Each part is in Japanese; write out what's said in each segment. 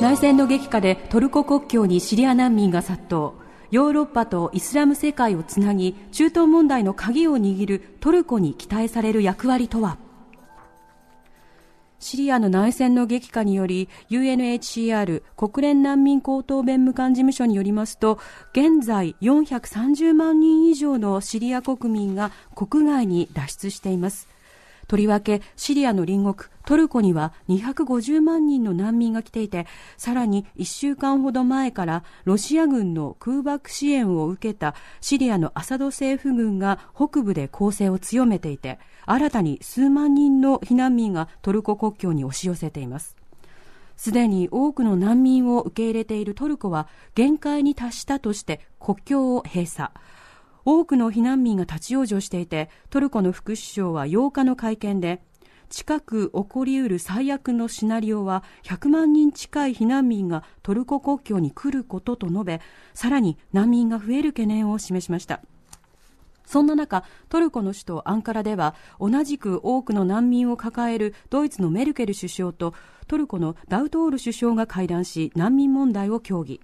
内戦の激化でトルコ国境にシリア難民が殺到ヨーロッパとイスラム世界をつなぎ中東問題の鍵を握るトルコに期待される役割とはシリアの内戦の激化により UNHCR 国連難民高等弁務官事務所によりますと現在430万人以上のシリア国民が国外に脱出していますとりわけシリアの隣国トルコには250万人の難民が来ていてさらに1週間ほど前からロシア軍の空爆支援を受けたシリアのアサド政府軍が北部で攻勢を強めていて新たに数万人の避難民がトルコ国境に押し寄せていますすでに多くの難民を受け入れているトルコは限界に達したとして国境を閉鎖多くの避難民が立ち往生していてトルコの副首相は8日の会見で近く起こりうる最悪のシナリオは100万人近い避難民がトルコ国境に来ることと述べさらに難民が増える懸念を示しましたそんな中トルコの首都アンカラでは同じく多くの難民を抱えるドイツのメルケル首相とトルコのダウトール首相が会談し難民問題を協議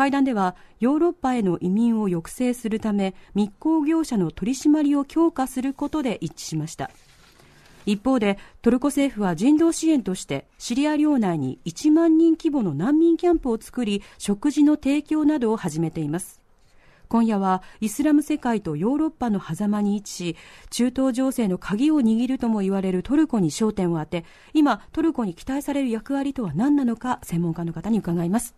会談ではヨーロッパへの移民を抑制するため密航業者の取り締まりを強化することで一致しました一方でトルコ政府は人道支援としてシリア領内に1万人規模の難民キャンプを作り食事の提供などを始めています今夜はイスラム世界とヨーロッパの狭間に位置し中東情勢の鍵を握るとも言われるトルコに焦点を当て今トルコに期待される役割とは何なのか専門家の方に伺います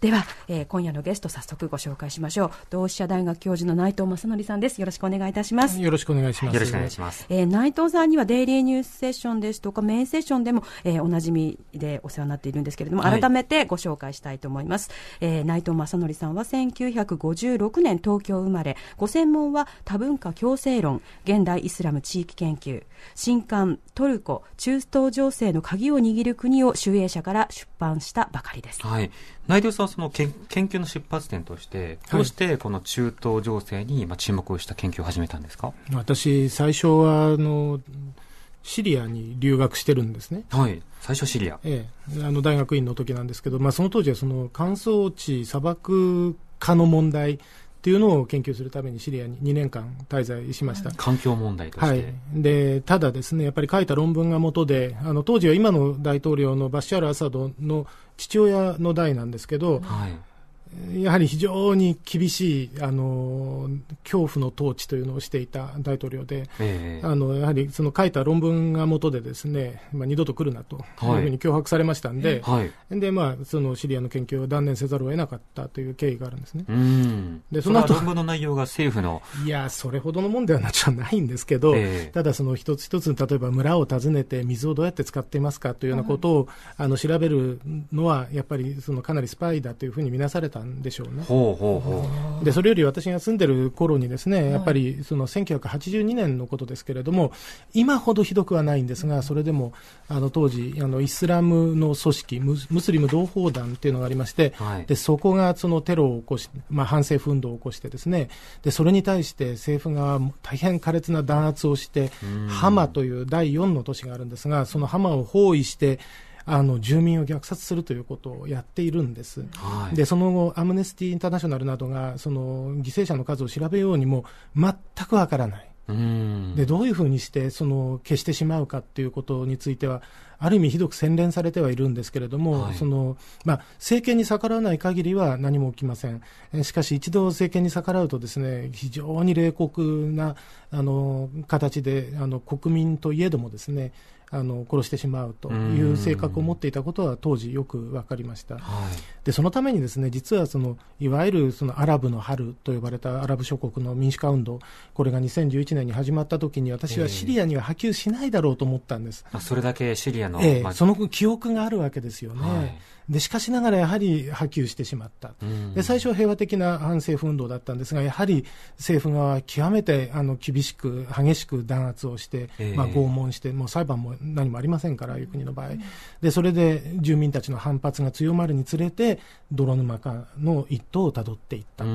では、えー、今夜のゲスト早速ご紹介しましょう同志社大学教授の内藤正則さんですよろしくお願いいたしますよろしくお願いします、よろしくお願いします、えー、内藤さんにはデイリーニュースセッションですとかメインセッションでも、えー、おなじみでお世話になっているんですけれども改めてご紹介したいと思います、はい、えー、内藤正則さんは1956年東京生まれご専門は多文化共生論現代イスラム地域研究新刊トルコ中東情勢の鍵を握る国を集英社から出版したばかりです、はい内藤さんはその研究の出発点として、どうしてこの中東情勢に注目した研究を始めたんですか、はい、私、最初はあのシリアに留学してるんですね。はい。最初シリア。ええ。あの大学院の時なんですけど、まあその当時はその乾燥地、砂漠化の問題、っていうのを研究するためにシリアに2年間滞在しました。環境問題として。はい。で、ただですね、やっぱり書いた論文が元で、あの、当時は今の大統領のバッシャール・アサドの父親の代なんですけど、はいやはり非常に厳しいあの恐怖の統治というのをしていた大統領で、えー、あのやはりその書いた論文が元でですね、まあ、二度と来るなというふうに脅迫されましたんで、はい、でまあ、そのシリアの研究を断念せざるを得なかったという経緯があるんですね。でその後そ論文の内容が政府のいや、それほどのもんではなゃないんですけど、えー、ただ、その一つ一つ、例えば村を訪ねて、水をどうやって使っていますかというようなことを、あの調べるのは、やっぱりそのかなりスパイだというふうに見なされたんでしょうね。ほうほうほうでそれより私が住んでる頃にですねやっぱりその1982年のことですけれども、今ほどひどくはないんですが、それでもあの当時、あのイスラムの組織ム、ムスリム同胞団っていうのがありまして、はい、でそこがそのテロを起こし、まあ、反政府運動を起こして、ですねでそれに対して政府が大変苛烈な弾圧をして、ハマという第4の都市があるんですが、そのハマを包囲して、あの住民を虐殺するということをやっているんです、はい、でその後、アムネスティ・インターナショナルなどがその犠牲者の数を調べようにも全くわからない。でどういうふうにしてその消してしまうかということについては、ある意味、ひどく洗練されてはいるんですけれども、はい、そのまあ、政権に逆らわない限りは何も起きません、しかし、一度政権に逆らうと、ですね非常に冷酷なあの形であの国民といえどもですねあの殺してしまうという性格を持っていたことは当時よく分かりました、はい、でそのためにですね実はそのいわゆるそのアラブの春と呼ばれたアラブ諸国の民主化運動これが2011年に始まったときに私はシリアには波及しないだろうと思ったんです、えー、それだけシリアの、えー、その記憶があるわけですよね。はいでしかしながらやはり波及してしまった、で最初は平和的な反政府運動だったんですが、やはり政府側は極めてあの厳しく、激しく弾圧をして、まあ、拷問して、もう裁判も何もありませんから、ああいう国の場合、でそれで住民たちの反発が強まるにつれて、泥沼化の一途をたどっていったと。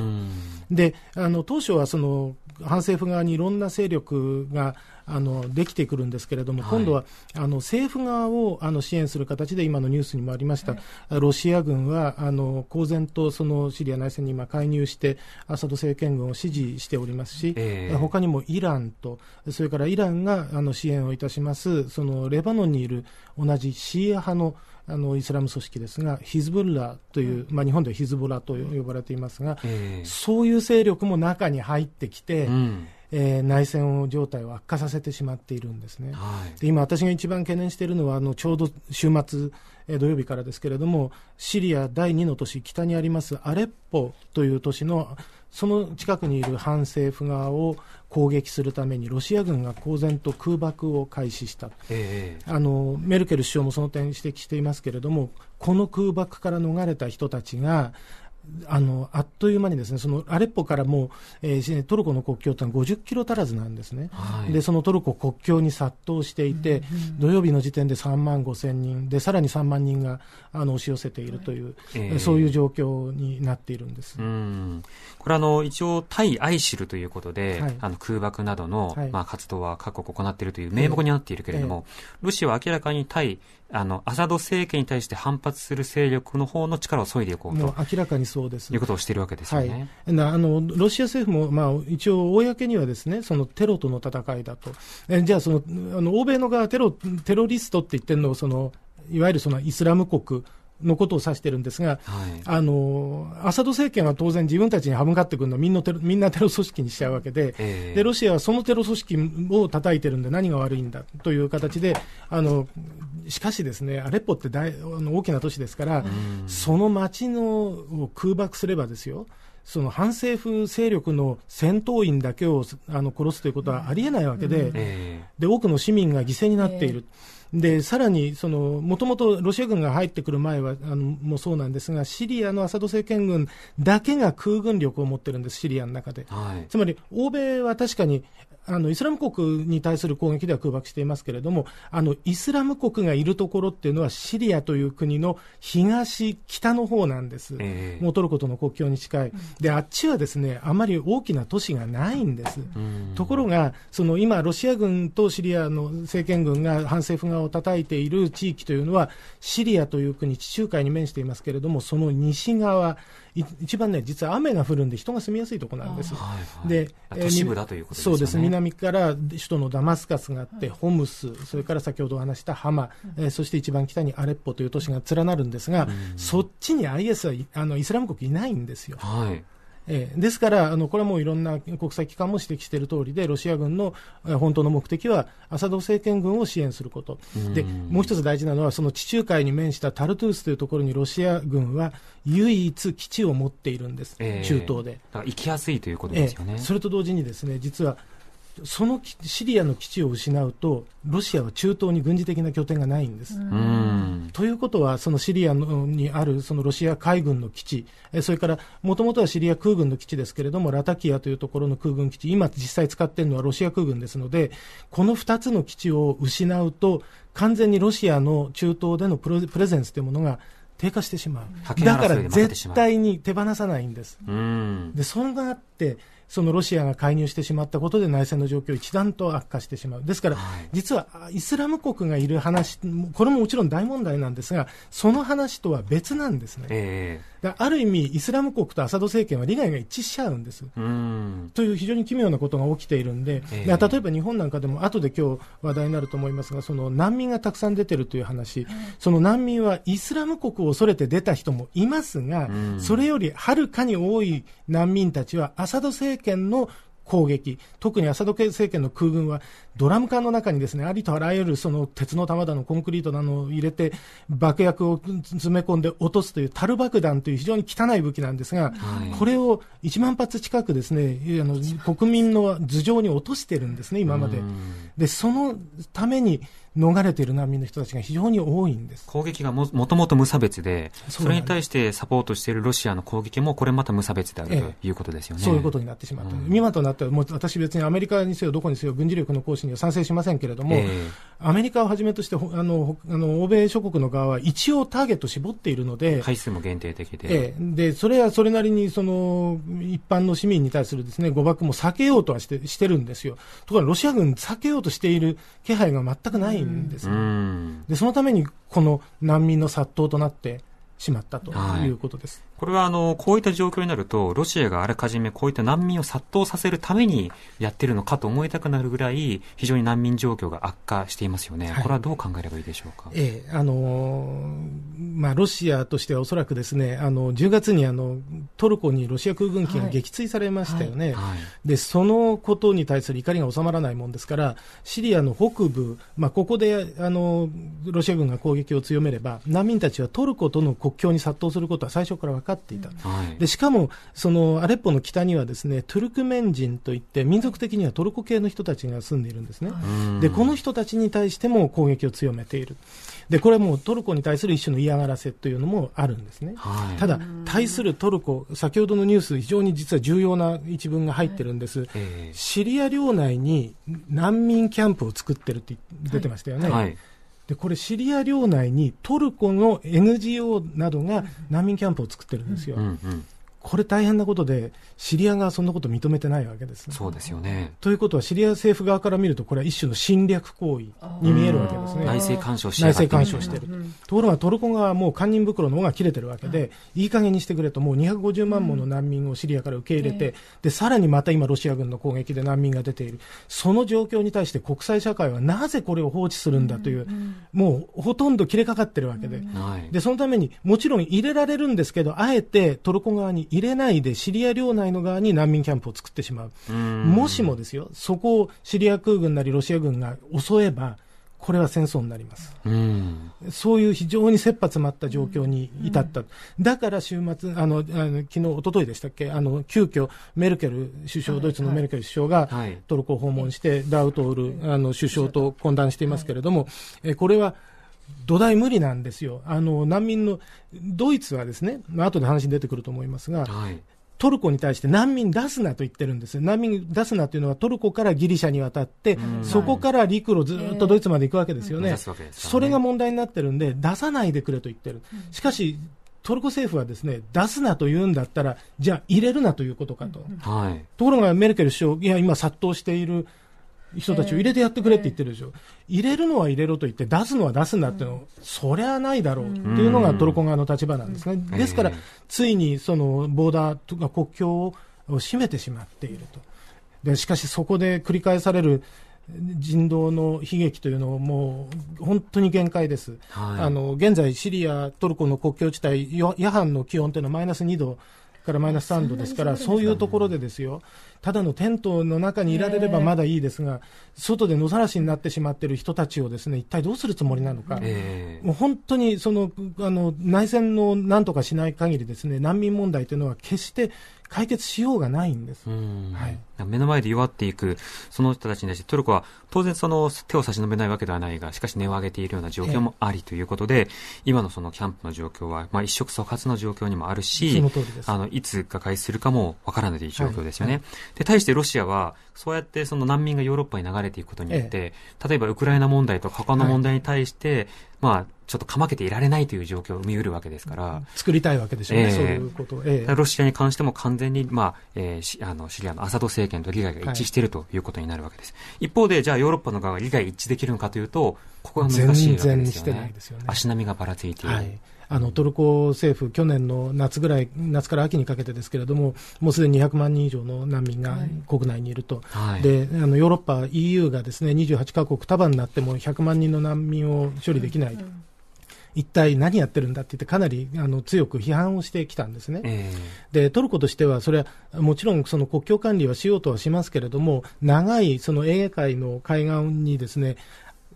であの当初はその反政府側にいろんな勢力があのできてくるんですけれども、今度は、あの政府側をあの支援する形で、今のニュースにもありました、ロシア軍はあの公然とそのシリア内戦に今、介入して、アサド政権軍を支持しておりますし、えー、他にもイランと、それからイランがあの支援をいたします、そのレバノンにいる同じシーア派のあのイスラム組織ですが、ヒズブッラという、まあ、日本ではヒズボラと呼ばれていますが、そういう勢力も中に入ってきて、うんえー、内戦状態を悪化させてしまっているんですね。はい、で今、私が一番懸念しているのはあのちょうど週末、えー、土曜日からですけれどもシリア第2の都市北にありますアレッポという都市のその近くにいる反政府側を攻撃するためにロシア軍が公然と空爆を開始した、えー、あのメルケル首相もその点指摘していますけれどもこの空爆から逃れた人たちがあのあっという間にですねそのアレッポからもう、えー、トルコの国境というのは50キロ足らずなんですね、はい、でそのトルコ国境に殺到していて、うんうん、土曜日の時点で3万5千人で、さらに3万人があの押し寄せているという、えー、そういう状況になっているんですこれあの、一応、対アイシルということで、はい、あの空爆などの、はい、まあ、活動は各国行っているという名目になっているけれども、えーえー、ロシアは明らかに対あの、アサド政権に対して反発する勢力の方の力を削いでいこうと。明らかにそうです。いうことをしているわけですよね。はい、あの、ロシア政府も、まあ、一応、公にはですね、そのテロとの戦いだと。えじゃあ、その、あの、欧米の側、テロ、テロリストって言ってるのを、その、いわゆるそのイスラム国のことを指してるんですが、はい、あのアサド政権は当然自分たちに歯向かってくるのみんなテロみんなテロ組織にしちゃうわけでえー、でロシアはそのテロ組織を叩いてるんで何が悪いんだという形であのしかしですねアレッポって大あの大きな都市ですから、その街のを空爆すればですよその反政府勢力の戦闘員だけをあの殺すということはありえないわけでうんえー、で多くの市民が犠牲になっている。えーで、さらに、その、もともとロシア軍が入ってくる前は、あの、もうそうなんですが、シリアのアサド政権軍だけが空軍力を持ってるんです、シリアの中で。はい、つまり、欧米は確かに、あのイスラム国に対する攻撃では空爆していますけれども、あのイスラム国がいるところっていうのは、シリアという国の東、北の方なんです、えー、もうトルコとの国境に近い、であっちはですねあまり大きな都市がないんです、ところが、その今、ロシア軍とシリアの政権軍が反政府側を叩いている地域というのは、シリアという国、地中海に面していますけれども、その西側、一番ね、実は雨が降るんで、人が住みやすいところなんです。で、都市部だということですね。そうです。南から首都のダマスカスがあって、ホムス、それから先ほどお話したハマ、えそして一番北にアレッポという都市が連なるんですが、そっちに IS はあのイスラム国いないんですよ。はいえー、ですから、あのこれはもういろんな国際機関も指摘している通りで、ロシア軍の本当の目的は、アサド政権軍を支援すること、でもう一つ大事なのは、その地中海に面したタルトゥースというところにロシア軍は唯一基地を持っているんです、えー、中東で。行きやすいということですよね、えー、それと同時に、ですね実はそのシリアの基地を失うと、ロシアは中東に軍事的な拠点がないんです。ということは、そのシリアにあるそのロシア海軍の基地、それからもともとはシリア空軍の基地ですけれども、ラタキアというところの空軍基地、今実際使っているのはロシア空軍ですので、この2つの基地を失うと、完全にロシアの中東でのプレゼンスというものが低下してしまう。だから絶対に手放さないんです。で、それがあって、そのロシアが介入してしまったことで内戦の状況一段と悪化してしまう。ですから、はい、実はイスラム国がいる話、これももちろん大問題なんですが、その話とは別なんですね。えー、ある意味、イスラム国とアサド政権は利害が一致しちゃうんです。という非常に奇妙なことが起きているんで、えー、例えば日本なんかでも後で今日話題になると思いますが、その難民がたくさん出てるという話、その難民はイスラム国を恐れて出た人もいますが、それよりはるかに多い難民たちはアサド政権権の攻撃、特にアサド政権の空軍はドラム缶の中にですねありとあらゆるその鉄の玉だのコンクリートなのを入れて爆薬を詰め込んで落とすという樽爆弾という非常に汚い武器なんですが、はい、これを1万発近くですねあの国民の頭上に落としてるんですね、今まで。でそのために逃れている難民の人たちが非常に多いんです攻撃がもともと無差別でそれに対してサポートしているロシアの攻撃もこれまた無差別であるということですよね、ええ、そういうことになってしまった、うん、今となってはもう私、別にアメリカにせよどこにせよ軍事力の行使には賛成しませんけれども、え、アメリカをはじめとしてあのあの欧米諸国の側は一応ターゲット絞っているので回数も限定的で,、でそれはそれなりにその一般の市民に対するです、ね、誤爆も避けようとはしてしてるんですよ。ところがロシア軍避けようとしている気配が全くないないんですよ、でそのためにこの難民の殺到となってしまったということです、はい、これはあのこういった状況になるとロシアがあらかじめこういった難民を殺到させるためにやってるのかと思いたくなるぐらい非常に難民状況が悪化していますよね、はい、これはどう考えればいいでしょうか、ええあのまあ、ロシアとしてはおそらくです、ね、あの10月にあのトルコにロシア空軍機が撃墜されましたよね、はい、でそのことに対する怒りが収まらないもんですからシリアの北部、まあ、ここであのロシア軍が攻撃を強めれば難民たちはトルコとの国境に殺到することは最初から分かっていた、はい、でしかもそのアレッポの北にはですねトゥルクメン人といって民族的にはトルコ系の人たちが住んでいるんですね、でこの人たちに対しても攻撃を強めているでこれはもうトルコに対する一種の嫌がらせというのもあるんですね、はい、ただ、対するトルコ先ほどのニュース非常に実は重要な一文が入ってるんです、シリア領内に難民キャンプを作ってるって出てましたよね。でこれシリア領内にトルコの NGO などが難民キャンプを作ってるんですよ、うんうん、これ大変なことで、シリアがそんなこと認めてないわけですね。そうですよね。ということは、シリア政府側から見ると、これは一種の侵略行為に見えるわけですね。内政干渉してる。内政干渉してる。ところがトルコ側はもう堪忍袋の方が切れてるわけで、いい加減にしてくれと、もう250万もの難民をシリアから受け入れて、で、さらにまた今ロシア軍の攻撃で難民が出ている。その状況に対して国際社会はなぜこれを放置するんだという、もうほとんど切れかかってるわけで。で、そのために、もちろん入れられるんですけど、あえてトルコ側に入れないでシリア領内の側に難民キャンプを作ってしまう、もしもですよ、そこをシリア空軍なりロシア軍が襲えば、これは戦争になります、うそういう非常に切羽詰まった状況に至った、だから週末、あのあの昨日一昨日でしたっけ、あの急遽メルケル首相、ドイツのメルケル首相がトルコを訪問して、はい、ダウトールあの首相と懇談していますけれども、はい、えこれは土台無理なんですよ。あの、難民の、ドイツはですね、まあ、後で話に出てくると思いますが、はい、トルコに対して難民出すなと言ってるんです。難民出すなというのはトルコからギリシャに渡って、そこから陸路ずっとドイツまで行くわけですよね。それが問題になってるんで、出さないでくれと言ってる。しかし、トルコ政府はですね出すなと言うんだったら、じゃあ入れるなということかと、ところがメルケル首相、いや、今、殺到している人たちを入れてやってくれって言ってるでしょ、入れるのは入れろと言って、出すのは出すんだっての、そりゃないだろうっていうのがトルコ側の立場なんですね、ですから、ついにそのボーダーとか国境を閉めてしまっていると、でしかしそこで繰り返される人道の悲劇というのはもう本当に限界です、はい、あの現在、シリア、トルコの国境地帯、夜半の気温というのはマイナス2度からマイナス3度ですから、そういうところでですよ。ただのテントの中にいられればまだいいですが、外で野ざらしになってしまっている人たちをですね一体どうするつもりなのか、もう本当にそのあの内戦のなんとかしない限りですね難民問題というのは決して解決しようがないんです、はい、目の前で弱っていくその人たちに対してトルコは当然その手を差し伸べないわけではないがしかし値を上げているような状況もありということで、ええ、今のそのキャンプの状況は、まあ、一触即発の状況にもあるしあのいつ瓦解するかもわからない状況ですよね、はいはい、で、対してロシアは、そうやってその難民がヨーロッパに流れていくことによって、例えばウクライナ問題とか他の問題に対して、はい、まあ、ちょっとかまけていられないという状況を見うるわけですから。作りたいわけでしょうね、えそういうこと、えロシアに関しても完全に、まあ、えー、あのシリアのアサド政権と利害が一致しているということになるわけです。はい、一方で、じゃあヨーロッパの側が利害一致できるのかというと、ここが難しいわけですよね。よね足並みがばらついている。はいあのトルコ政府、去年の夏ぐらい、夏から秋にかけてですけれども、もうすでに200万人以上の難民が国内にいると、はい、であのヨーロッパ、EU がですね28カ国束になっても100万人の難民を処理できない一体何やってるんだって言って、かなりあの強く批判をしてきたんですね、えー、でトルコとしては、それはもちろんその国境管理はしようとはしますけれども、長いそのエーゲ海の海岸にですね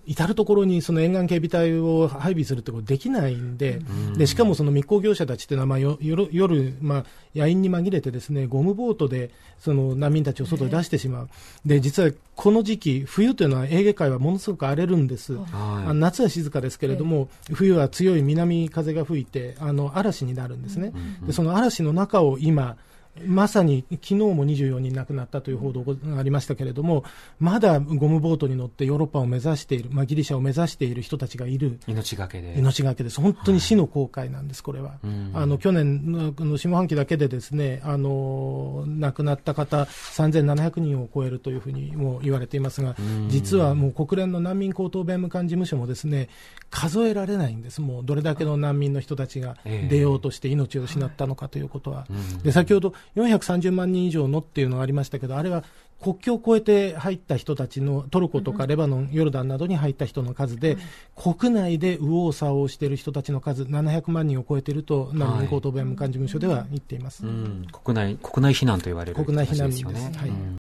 至る所にその沿岸警備隊を配備するってことできないんで、でしかもその密航業者たちっていうのは、まあ、よ夜、夜まあ、夜に紛れて、ですねゴムボートでその難民たちを外に出してしまう、で実はこの時期、冬というのはエーゲ海はものすごく荒れるんです、はい、夏は静かですけれども、冬は強い南風が吹いて、あの嵐になるんですね、でその嵐の中を今、まさに昨日も24人亡くなったという報道がありましたけれども、まだゴムボートに乗ってヨーロッパを目指している、まあ、ギリシャを目指している人たちがいる、命がけで、命がけです、本当に死の後悔なんです、これは。あの去年の下半期だけでですねあの亡くなった方、3700人を超えるというふうにも言われていますが、実はもう国連の難民高等弁務官事務所もですね数えられないんです、もうどれだけの難民の人たちが出ようとして命を失ったのかということは。で先ほど430万人以上のっていうのがありましたけど、あれは国境を越えて入った人たちのトルコとかレバノン、ヨルダンなどに入った人の数で、国内で右往左往している人たちの数、700万人を超えていると、南部高等弁務官事務所では言っています、うん、国内国内避難と言われる、国内避難ですね。はい